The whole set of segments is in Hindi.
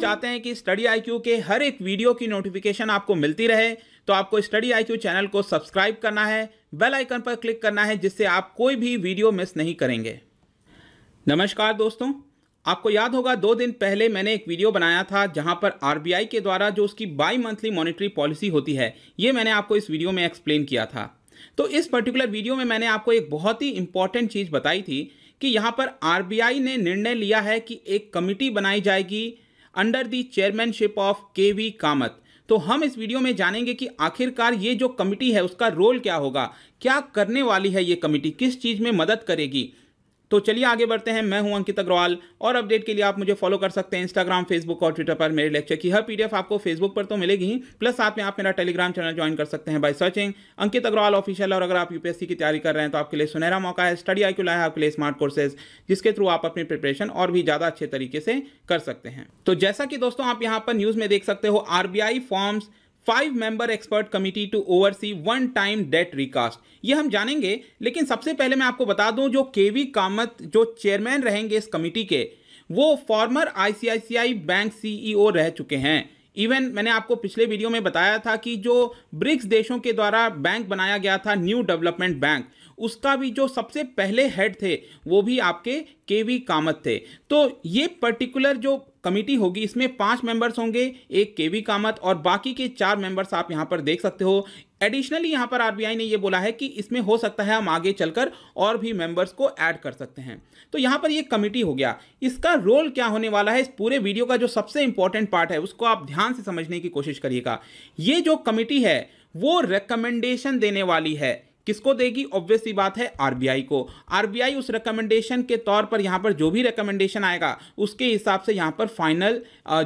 चाहते हैं कि स्टडी आई के हर एक वीडियो की नोटिफिकेशन आपको मिलती रहे तो आपको स्टडी आई चैनल को सब्सक्राइब करना है बेल आइकन पर क्लिक करना है जिससे आप कोई भी वीडियो मिस नहीं करेंगे नमस्कार दोस्तों आपको याद होगा दो दिन पहले मैंने एक वीडियो बनाया था जहां पर आरबीआई के द्वारा जो उसकी बाई मंथली मॉनिटरी पॉलिसी होती है ये मैंने आपको इस वीडियो में एक्सप्लेन किया था तो इस पर्टिकुलर वीडियो में मैंने आपको एक बहुत ही इंपॉर्टेंट चीज़ बताई थी कि यहाँ पर आर ने निर्णय लिया है कि एक कमिटी बनाई जाएगी under the chairmanship of K V Kamath तो हम इस वीडियो में जानेंगे कि आखिरकार ये जो कमिटी है उसका रोल क्या होगा क्या करने वाली है ये कमिटी किस चीज़ में मदद करेगी तो चलिए आगे बढ़ते हैं मैं हूं अंकित अग्रवाल और अपडेट के लिए आप मुझे फॉलो कर सकते हैं इंस्टाग्राम फेसबुक और ट्विटर पर मेरे लेक्चर की हर पीडीएफ आपको फेसबुक पर तो मिलेगी प्लस साथ में आप मेरा टेलीग्राम चैनल ज्वाइन कर सकते हैं by searching Ankit Agarwal official और अगर आप यूपीएससी की तैयारी कर रहे हैं तो आपके लिए सुनहरा मौका है स्टडी आई लाया आपके लिए स्मार्ट कोर्सेज जिसके थ्रू आप अपनी प्रिपरेशन और भी ज़्यादा अच्छे तरीके से कर सकते हैं तो जैसा कि दोस्तों आप यहाँ पर न्यूज़ में देख सकते हो RBI forms five member expert committee to oversee one time debt recast ये हम जानेंगे लेकिन सबसे पहले मैं आपको बता दूं जो के वी कामत जो चेयरमैन रहेंगे इस कमिटी के वो फॉर्मर आईसीआईसीआई बैंक सीईओ रह चुके हैं इवन मैंने आपको पिछले वीडियो में बताया था कि जो ब्रिक्स देशों के द्वारा बैंक बनाया गया था न्यू डेवलपमेंट बैंक उसका भी जो सबसे पहले हेड थे वो भी आपके के वी कामत थे तो ये पर्टिकुलर जो कमेटी होगी इसमें पांच मेंबर्स होंगे एक के वी कामत और बाकी के चार मेंबर्स आप यहां पर देख सकते हो एडिशनली यहां पर आरबीआई ने ये बोला है कि इसमें हो सकता है हम आगे चलकर और भी मेंबर्स को ऐड कर सकते हैं तो यहां पर ये कमेटी हो गया इसका रोल क्या होने वाला है इस पूरे वीडियो का जो सबसे इंपॉर्टेंट पार्ट है उसको आप ध्यान से समझने की कोशिश करिएगा ये जो कमेटी है वो रिकमेंडेशन देने वाली है किसको देगी ऑब्वियस सी बात है आरबीआई को आरबीआई उस रिकमेंडेशन के तौर पर यहां पर जो भी रिकमेंडेशन आएगा उसके हिसाब से यहां पर फाइनल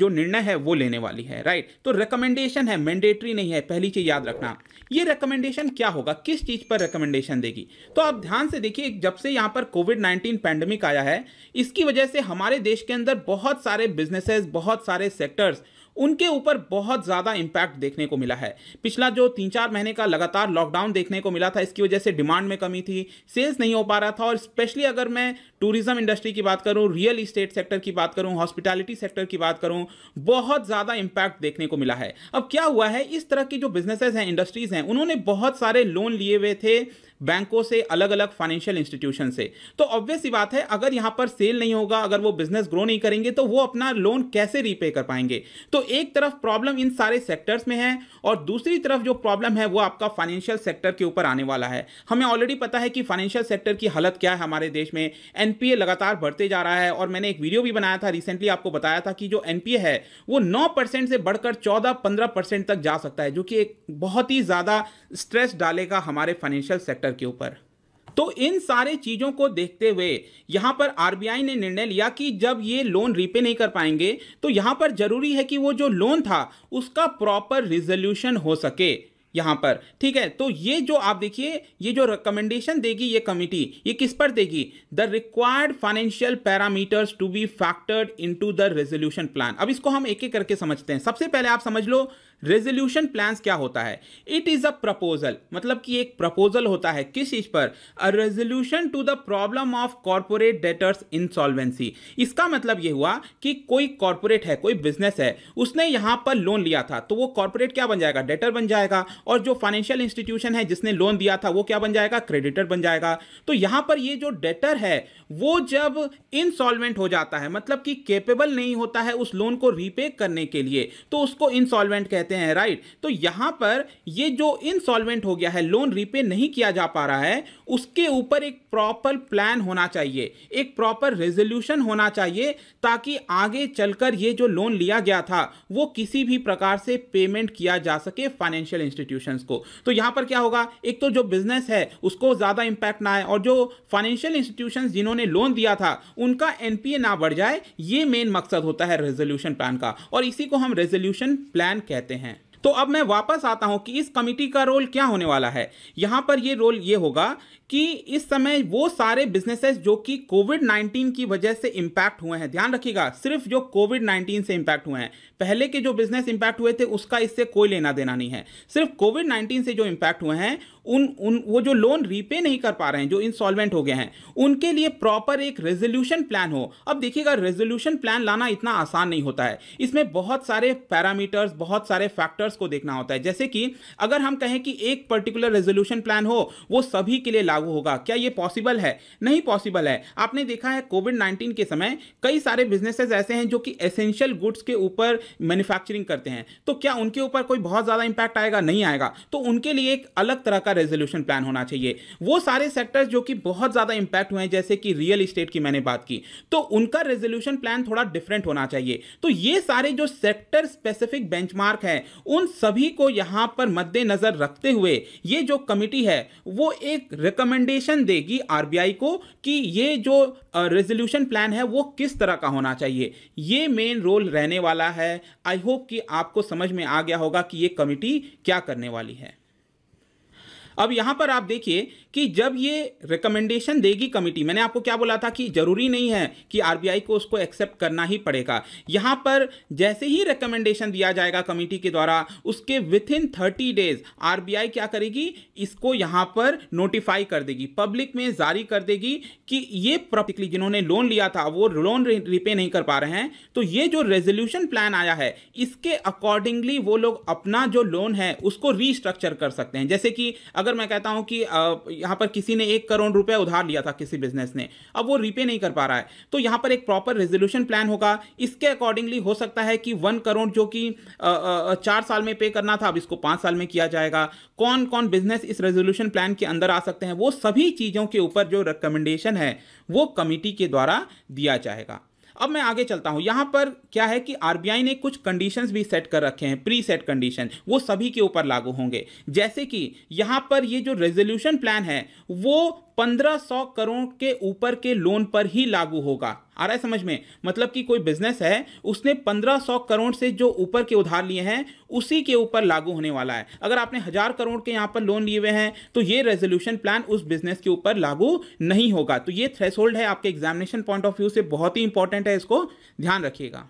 जो निर्णय है वो लेने वाली है राइट तो रिकमेंडेशन है मैंडेटरी नहीं है पहली चीज़ याद रखना ये रिकमेंडेशन क्या होगा किस चीज़ पर रिकमेंडेशन देगी तो आप ध्यान से देखिए जब से यहां पर कोविड नाइन्टीन पैंडमिक आया है इसकी वजह से हमारे देश के अंदर बहुत सारे बिजनेसेस बहुत सारे सेक्टर्स उनके ऊपर बहुत ज़्यादा इम्पैक्ट देखने को मिला है पिछला जो तीन चार महीने का लगातार लॉकडाउन देखने को मिला था इसकी वजह से डिमांड में कमी थी सेल्स नहीं हो पा रहा था और स्पेशली अगर मैं टूरिज्म इंडस्ट्री की बात करूँ रियल इस्टेट सेक्टर की बात करूँ हॉस्पिटैलिटी सेक्टर की बात करूँ बहुत ज़्यादा इम्पैक्ट देखने को मिला है अब क्या हुआ है इस तरह की जो बिजनेसेस हैं इंडस्ट्रीज़ हैं उन्होंने बहुत सारे लोन लिए हुए थे बैंकों से अलग अलग फाइनेंशियल इंस्टीट्यूशन से तो ऑब्वियस ही बात है अगर यहां पर सेल नहीं होगा अगर वो बिजनेस ग्रो नहीं करेंगे तो वो अपना लोन कैसे रीपे कर पाएंगे तो एक तरफ प्रॉब्लम इन सारे सेक्टर्स में है और दूसरी तरफ जो प्रॉब्लम है वो आपका फाइनेंशियल सेक्टर के ऊपर आने वाला है हमें ऑलरेडी पता है कि फाइनेंशियल सेक्टर की हालत क्या है हमारे देश में एनपीए लगातार बढ़ते जा रहा है और मैंने एक वीडियो भी बनाया था रिसेंटली आपको बताया था कि जो एनपीए है वो नौ परसेंट से बढ़कर चौदह पंद्रह परसेंट तक जा सकता है जो कि एक बहुत ही ज़्यादा स्ट्रेस डालेगा हमारे फाइनेंशियल सेक्टर सेक्टर के ऊपर तो इन सारे चीज़ों को देखते हुए यहां पर आरबीआई ने निर्णय लिया कि जब ये लोन रीपे नहीं कर पाएंगे तो यहां पर ज़रूरी है कि वो जो लोन था उसका प्रॉपर रिजोल्यूशन हो सके यहां पर ठीक है तो ये जो आप देखिए ये जो रिकमेंडेशन देगी ये कमिटी ये किस पर देगी the required financial parameters to be factored into the resolution plan अब इसको हम एक एक करके समझते हैं सबसे पहले आप समझ लो रेजोल्यूशन प्लान क्या होता है इट इज़ अ प्रपोजल मतलब कि एक प्रपोजल होता है किस चीज़ पर a resolution to the problem of corporate debtors insolvency इसका मतलब यह हुआ कि कोई कॉरपोरेट है कोई बिजनेस है उसने यहां पर लोन लिया था तो वो कॉरपोरेट क्या बन जाएगा डेटर बन जाएगा और जो फाइनेंशियल इंस्टीट्यूशन है जिसने लोन दिया था वो क्या बन जाएगा क्रेडिटर बन जाएगा तो यहां पर ये जो डेटर है वो जब इंसॉल्वेंट हो जाता है मतलब कि केपेबल नहीं होता है उस लोन को रीपे करने के लिए तो उसको इंसॉल्वेंट कहते कहते हैं राइट तो यहां पर ये जो इंसॉलमेंट हो गया है लोन रीपे नहीं किया जा पा रहा है उसके ऊपर एक प्रॉपर प्लान होना चाहिए एक प्रॉपर रेजोल्यूशन होना चाहिए ताकि आगे चलकर ये जो लोन लिया गया था वो किसी भी प्रकार से पेमेंट किया जा सके फाइनेंशियल इंस्टीट्यूशंस को तो यहाँ पर क्या होगा एक तो जो बिजनेस है उसको ज़्यादा इम्पैक्ट ना आए और जो फाइनेंशियल इंस्टीट्यूशन जिन्होंने लोन दिया था उनका एनपीए ना बढ़ जाए ये मेन मकसद होता है रेजोल्यूशन प्लान का और इसी को हम रेजोल्यूशन प्लान कहते हैं तो अब मैं वापस आता हूं कि इस कमिटी का रोल क्या होने वाला है यहां पर ये रोल ये होगा कि इस समय वो सारे बिजनेसेस जो कि कोविड 19 की वजह से इम्पैक्ट हुए हैं ध्यान रखिएगा सिर्फ जो कोविड 19 से इम्पैक्ट हुए हैं पहले के जो बिजनेस इम्पैक्ट हुए थे उसका इससे कोई लेना देना नहीं है सिर्फ कोविड 19 से जो इम्पैक्ट हुए हैं उन उन वो जो लोन रीपे नहीं कर पा रहे हैं जो इंसॉल्वेंट हो गए हैं उनके लिए प्रॉपर एक रेजोल्यूशन प्लान हो अब देखिएगा रेजोल्यूशन प्लान लाना इतना आसान नहीं होता है इसमें बहुत सारे पैरामीटर्स बहुत सारे फैक्टर्स को देखना होता है जैसे कि अगर हम कहें कि एक पर्टिकुलर रेजोल्यूशन प्लान हो वो सभी के लिए लागू होगा क्या ये पॉसिबल है नहीं पॉसिबल है आपने देखा है कोविड नाइन्टीन के समय कई सारे बिजनेसेस ऐसे हैं जो कि एसेंशियल गुड्स के ऊपर मैन्युफैक्चरिंग करते हैं तो क्या उनके ऊपर कोई बहुत ज़्यादा इंपैक्ट आएगा नहीं आएगा तो उनके लिए एक अलग तरह का का रेजोल्यूशन प्लान होना चाहिए वो सारे सेक्टर्स जो कि बहुत ज़्यादा इंपैक्ट हुए हैं जैसे कि रियल इस्टेट की मैंने बात की तो उनका रेजोल्यूशन प्लान थोड़ा डिफरेंट होना चाहिए तो ये सारे जो सेक्टर स्पेसिफिक बेंच हैं उन सभी को यहां पर मद्देनज़र रखते हुए ये जो कमिटी है वो एक रिकमेंडेशन देगी आरबीआई को कि ये जो रेजोल्यूशन प्लान है वो किस तरह का होना चाहिए ये मेन रोल रहने वाला है आई होप कि आपको समझ में आ गया होगा कि ये कमिटी क्या करने वाली है अब यहां पर आप देखिए कि जब ये रिकमेंडेशन देगी कमेटी मैंने आपको क्या बोला था कि जरूरी नहीं है कि आरबीआई को उसको एक्सेप्ट करना ही पड़ेगा यहाँ पर जैसे ही रिकमेंडेशन दिया जाएगा कमेटी के द्वारा उसके within thirty days RBI क्या करेगी इसको यहाँ पर नोटिफाई कर देगी पब्लिक में जारी कर देगी कि ये प्रॉपर्टी जिन्होंने लोन लिया था वो लोन रिपे नहीं कर पा रहे हैं तो ये जो रेजोल्यूशन प्लान आया है इसके अकॉर्डिंगली वो लोग अपना जो लोन है उसको रीस्ट्रक्चर कर सकते हैं जैसे कि अगर मैं कहता हूं कि यहाँ पर किसी ने एक करोड़ रुपया उधार लिया था किसी बिजनेस ने अब वो रीपे नहीं कर पा रहा है तो यहाँ पर एक प्रॉपर रेजोल्यूशन प्लान होगा इसके अकॉर्डिंगली हो सकता है कि वन करोड़ जो कि चार साल में पे करना था अब इसको पाँच साल में किया जाएगा कौन कौन बिजनेस इस रेजोल्यूशन प्लान के अंदर आ सकते हैं वो सभी चीज़ों के ऊपर जो रिकमेंडेशन है वो कमिटी के द्वारा दिया जाएगा अब मैं आगे चलता हूं यहां पर क्या है कि आरबीआई ने कुछ कंडीशंस भी सेट कर रखे हैं प्री सेट कंडीशन वो सभी के ऊपर लागू होंगे जैसे कि यहां पर ये जो रेजोल्यूशन प्लान है वो 1500 करोड़ के ऊपर के लोन पर ही लागू होगा आ रहा है समझ में मतलब कि कोई बिजनेस है उसने 1500 करोड़ से जो ऊपर के उधार लिए हैं उसी के ऊपर लागू होने वाला है अगर आपने हज़ार करोड़ के यहाँ पर लोन लिए हुए हैं तो ये रेजोल्यूशन प्लान उस बिजनेस के ऊपर लागू नहीं होगा तो ये थ्रेस है आपके एग्जामिनेशन पॉइंट ऑफ व्यू से बहुत ही इंपॉर्टेंट है इसको ध्यान रखिएगा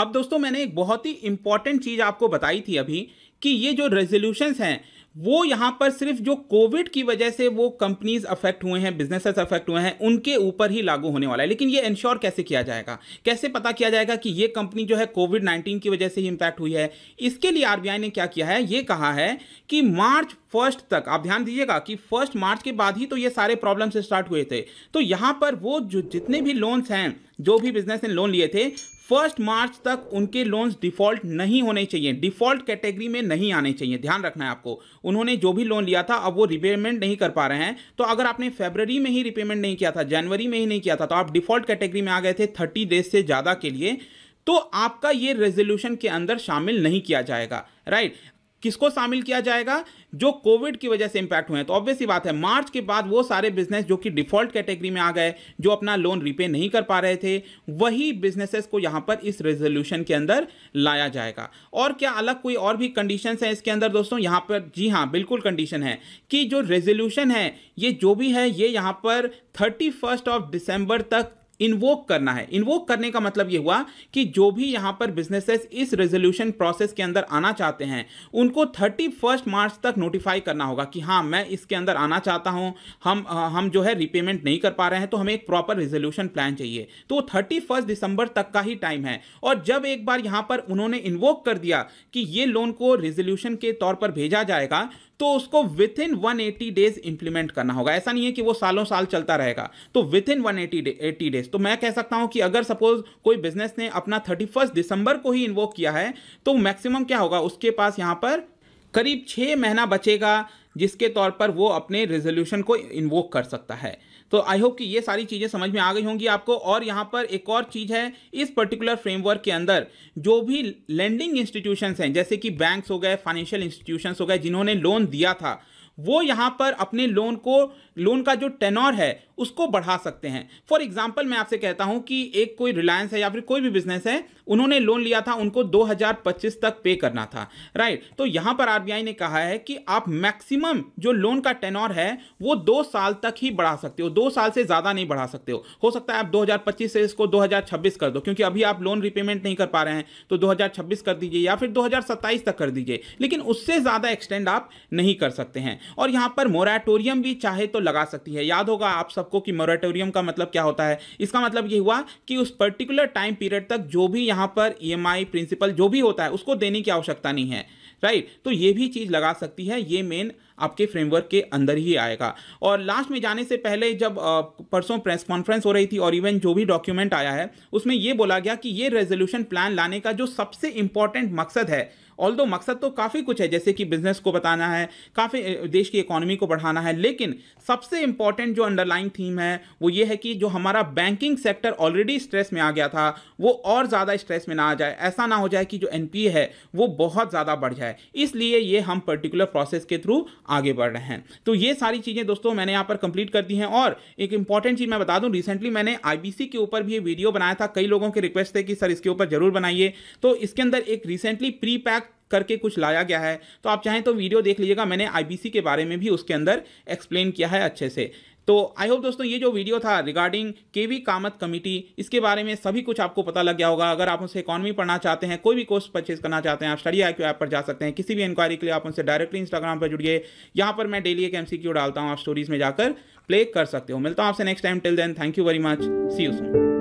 अब दोस्तों मैंने एक बहुत ही इंपॉर्टेंट चीज़ आपको बताई थी अभी कि ये जो रेजोल्यूशन हैं वो यहाँ पर सिर्फ जो कोविड की वजह से वो कंपनीज अफेक्ट हुए हैं बिजनेसेस अफेक्ट हुए हैं उनके ऊपर ही लागू होने वाला है लेकिन ये इंश्योर कैसे किया जाएगा कैसे पता किया जाएगा कि ये कंपनी जो है कोविड नाइन्टीन की वजह से ही इम्पैक्ट हुई है इसके लिए आरबीआई ने क्या किया है ये कहा है कि मार्च फर्स्ट तक आप ध्यान दीजिएगा कि फर्स्ट मार्च के बाद ही तो ये सारे प्रॉब्लम्स स्टार्ट हुए थे तो यहाँ पर वो जो जितने भी लोन्स हैं जो भी बिजनेस ने लोन लिए थे फर्स्ट मार्च तक उनके लोन्स डिफॉल्ट नहीं होने चाहिए डिफॉल्ट कैटेगरी में नहीं आने चाहिए ध्यान रखना है आपको उन्होंने जो भी लोन लिया था अब वो रिपेमेंट नहीं कर पा रहे हैं तो अगर आपने फेबररी में ही रिपेमेंट नहीं किया था जनवरी में ही नहीं किया था तो आप डिफॉल्ट कैटेगरी में आ गए थे थर्टी डेज से ज़्यादा के लिए तो आपका ये रेजोल्यूशन के अंदर शामिल नहीं किया जाएगा राइट किसको शामिल किया जाएगा जो कोविड की वजह से इम्पैक्ट हुए हैं तो ऑब्वियस ही बात है मार्च के बाद वो सारे बिजनेस जो कि डिफॉल्ट कैटेगरी में आ गए जो अपना लोन रिपे नहीं कर पा रहे थे वही बिजनेसेस को यहाँ पर इस रेजोल्यूशन के अंदर लाया जाएगा और क्या अलग कोई और भी कंडीशन है इसके अंदर दोस्तों यहाँ पर जी हाँ बिल्कुल कंडीशन है कि जो रेजोल्यूशन है ये जो भी है ये यहाँ पर थर्टी ऑफ दिसंबर तक इन्वोक करना है इन्वोक करने का मतलब यह हुआ कि जो भी यहां पर बिजनेसेस इस रेजोल्यूशन प्रोसेस के अंदर आना चाहते हैं उनको थर्टी फर्स्ट मार्च तक नोटिफाई करना होगा कि हाँ मैं इसके अंदर आना चाहता हूं हम हम जो है रिपेमेंट नहीं कर पा रहे हैं तो हमें एक प्रॉपर रेजोल्यूशन प्लान चाहिए तो थर्टी फर्स्ट दिसंबर तक का ही टाइम है और जब एक बार यहां पर उन्होंने इन्वोक कर दिया कि ये लोन को रेजोल्यूशन के तौर पर भेजा जाएगा तो उसको within one days implement करना होगा ऐसा नहीं है कि वो सालों साल चलता रहेगा तो within one day eighty days तो मैं कह सकता हूं कि अगर सपोज कोई बिजनेस ने अपना थर्टी दिसंबर को ही इन्वोक किया है तो मैक्सिमम क्या होगा उसके पास यहाँ पर करीब छः महीना बचेगा जिसके तौर पर वो अपने रेजोल्यूशन को इन्वोक कर सकता है तो आई होप कि ये सारी चीज़ें समझ में आ गई होंगी आपको और यहाँ पर एक और चीज़ है इस पर्टिकुलर फ्रेमवर्क के अंदर जो भी लैंडिंग इंस्टीट्यूशंस हैं जैसे कि बैंक्स हो गए फाइनेंशियल इंस्टीट्यूशंस हो गए जिन्होंने लोन दिया था वो यहाँ पर अपने लोन को लोन का जो टेनॉर है उसको बढ़ा सकते हैं फॉर एग्जाम्पल मैं आपसे कहता हूं कि एक कोई रिलायंस है या फिर कोई भी बिजनेस है उन्होंने लोन लिया था उनको 2025 तक पे करना था राइट तो यहां पर आरबीआई ने कहा है कि आप मैक्सिमम जो लोन का टेनोर है वो दो साल तक ही बढ़ा सकते हो दो साल से ज्यादा नहीं बढ़ा सकते हो हो सकता है आप 2025 से इसको 2026 कर दो क्योंकि अभी आप लोन रिपेमेंट नहीं कर पा रहे हैं तो 2026 कर दीजिए या फिर 2027 तक कर दीजिए लेकिन उससे ज्यादा एक्सटेंड आप नहीं कर सकते हैं और यहां पर मोराटोरियम भी चाहे तो लगा सकती है याद होगा आप सब सबको कि मोरेटोरियम का मतलब क्या होता है इसका मतलब ये हुआ कि उस पर्टिकुलर टाइम पीरियड तक जो भी यहाँ पर ई e प्रिंसिपल जो भी होता है उसको देने की आवश्यकता नहीं है राइट right? तो ये भी चीज़ लगा सकती है ये मेन आपके फ्रेमवर्क के अंदर ही आएगा और लास्ट में जाने से पहले जब परसों प्रेस कॉन्फ्रेंस हो रही थी और इवन जो भी डॉक्यूमेंट आया है उसमें ये बोला गया कि ये रेजोल्यूशन प्लान लाने का जो सबसे इम्पॉर्टेंट मकसद है ऑल दो मकसद तो काफ़ी कुछ है जैसे कि बिजनेस को बताना है काफ़ी देश की इकोनॉमी को बढ़ाना है लेकिन सबसे इंपॉर्टेंट जो अंडरलाइन थीम है वो ये है कि जो हमारा बैंकिंग सेक्टर ऑलरेडी स्ट्रेस में आ गया था वो और ज़्यादा स्ट्रेस में ना आ जाए ऐसा ना हो जाए कि जो एन है वो बहुत ज़्यादा बढ़ जाए इसलिए ये हम पर्टिकुलर प्रोसेस के थ्रू आगे बढ़ रहे हैं तो ये सारी चीज़ें दोस्तों मैंने यहाँ पर कंप्लीट कर दी हैं और एक इंपॉर्टेंट चीज़ मैं बता दूँ रिसेंटली मैंने आई के ऊपर भी ये वीडियो बनाया था कई लोगों के रिक्वेस्ट थे कि सर इसके ऊपर जरूर बनाइए तो इसके अंदर एक रिसेंटली प्री पैक करके कुछ लाया गया है तो आप चाहें तो वीडियो देख लीजिएगा मैंने आई के बारे में भी उसके अंदर एक्सप्लेन किया है अच्छे से तो आई होप दोस्तों ये जो वीडियो था रिगार्डिंग के वी कामत कमेटी इसके बारे में सभी कुछ आपको पता लग गया होगा अगर आप उनसे इकॉनमी पढ़ना चाहते हैं कोई भी कोर्स परचेज करना चाहते हैं आप स्टडी आई क्यू ऐप पर जा सकते हैं किसी भी इंक्वायरी के लिए आप उनसे डायरेक्टली इंस्टाग्राम पर जुड़िए यहाँ पर मैं डेली एक एम डालता हूँ आप स्टोरीज में जाकर प्ले कर सकते हो मिलता हूँ आपसे next time till then thank you very much see you